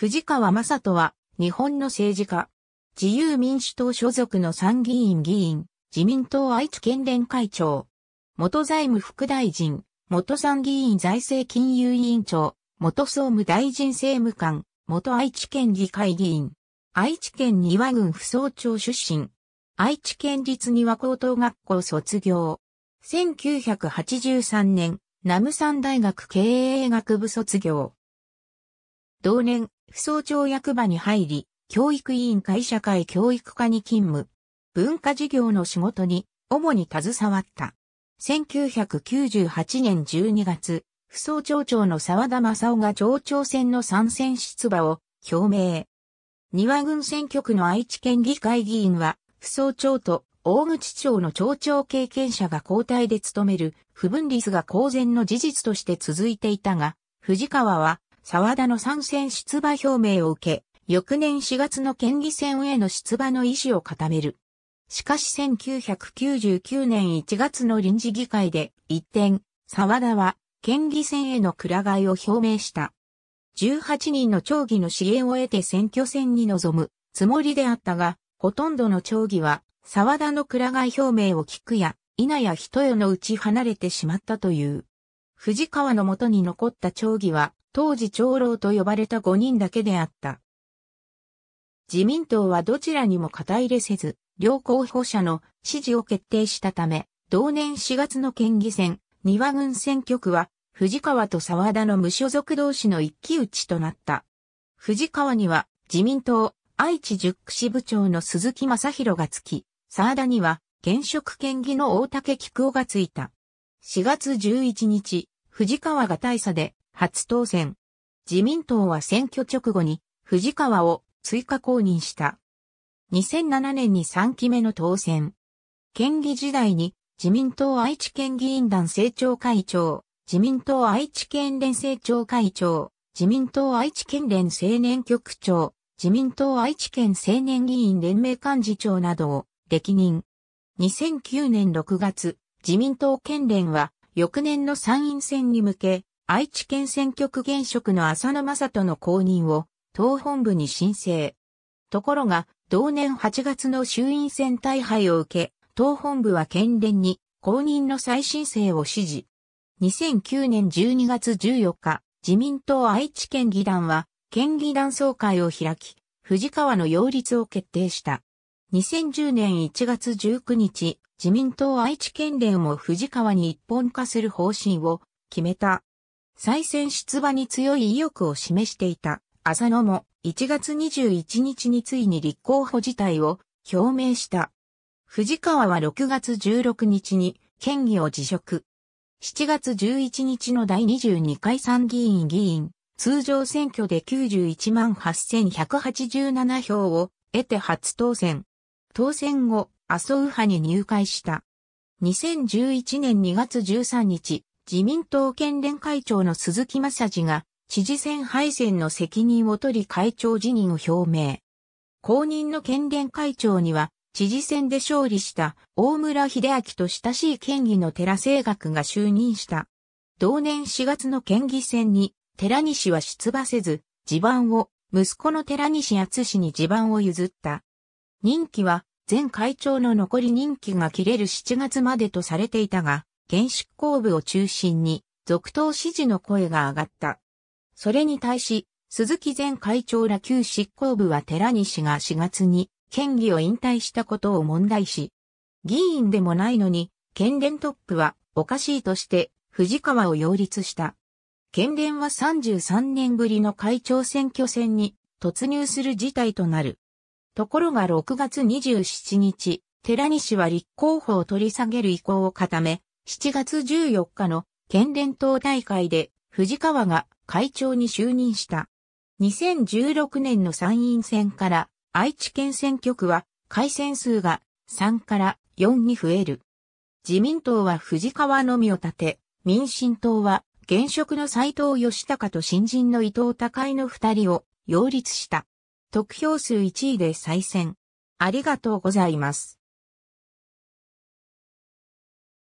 藤川正人は、日本の政治家。自由民主党所属の参議院議員、自民党愛知県連会長。元財務副大臣、元参議院財政金融委員長、元総務大臣政務官、元愛知県議会議員。愛知県庭郡副総長出身。愛知県立庭高等学校卒業。1983年、南山大学経営学部卒業。同年、副総長役場に入り、教育委員会社会教育課に勤務。文化事業の仕事に主に携わった。1998年12月、副総長長の沢田正夫が町長選の参戦出馬を表明。庭郡選挙区の愛知県議会議員は、副総長と大口町の町長経験者が交代で務める不分立が公然の事実として続いていたが、藤川は沢田の参戦出馬表明を受け、翌年4月の県議選への出馬の意思を固める。しかし1999年1月の臨時議会で一転、沢田は県議選へのくら替えを表明した。18人の町議の支援を得て選挙戦に臨むつもりであったが、ほとんどの町議は沢田のくら替え表明を聞くや、稲や人よのうち離れてしまったという。藤川のもとに残った町議は、当時長老と呼ばれた5人だけであった。自民党はどちらにも肩入れせず、両候補者の支持を決定したため、同年4月の県議選、丹羽郡選挙区は、藤川と沢田の無所属同士の一騎打ちとなった。藤川には、自民党、愛知十区支部長の鈴木正宏がつき、沢田には、現職県議の大竹菊夫がついた。4月11日、藤川が大佐で、初当選。自民党は選挙直後に藤川を追加公認した。2007年に3期目の当選。県議時代に自民党愛知県議員団政調会長、自民党愛知県連政調会長、自民党愛知県連青年局長、自民党愛知県青年議員連盟幹事長などを歴任。2009年6月、自民党県連は翌年の参院選に向け、愛知県選挙区現職の浅野正人の公認を党本部に申請。ところが、同年8月の衆院選大敗を受け、党本部は県連に公認の再申請を指示。2009年12月14日、自民党愛知県議団は、県議団総会を開き、藤川の擁立を決定した。2010年1月19日、自民党愛知県連も藤川に一本化する方針を決めた。再選出馬に強い意欲を示していた浅野も1月21日についに立候補自体を表明した。藤川は6月16日に県議を辞職。7月11日の第22回参議院議員通常選挙で91万8187票を得て初当選。当選後、麻生派に入会した。2011年2月13日、自民党県連会長の鈴木正治が、知事選敗戦の責任を取り会長辞任を表明。公認の県連会長には、知事選で勝利した大村秀明と親しい県議の寺政学が就任した。同年4月の県議選に、寺西は出馬せず、地盤を、息子の寺西厚氏に地盤を譲った。任期は、前会長の残り任期が切れる7月までとされていたが、現執行部を中心に、続投支持の声が上がった。それに対し、鈴木前会長ら旧執行部は寺西が4月に県議を引退したことを問題し、議員でもないのに、県連トップはおかしいとして藤川を擁立した。県連は33年ぶりの会長選挙戦に突入する事態となる。ところが6月27日、寺西は立候補を取り下げる意向を固め、7月14日の県連党大会で藤川が会長に就任した。2016年の参院選から愛知県選挙区は改選数が3から4に増える。自民党は藤川のみを立て、民進党は現職の斎藤義孝と新人の伊藤隆の二人を擁立した。得票数1位で再選。ありがとうございます。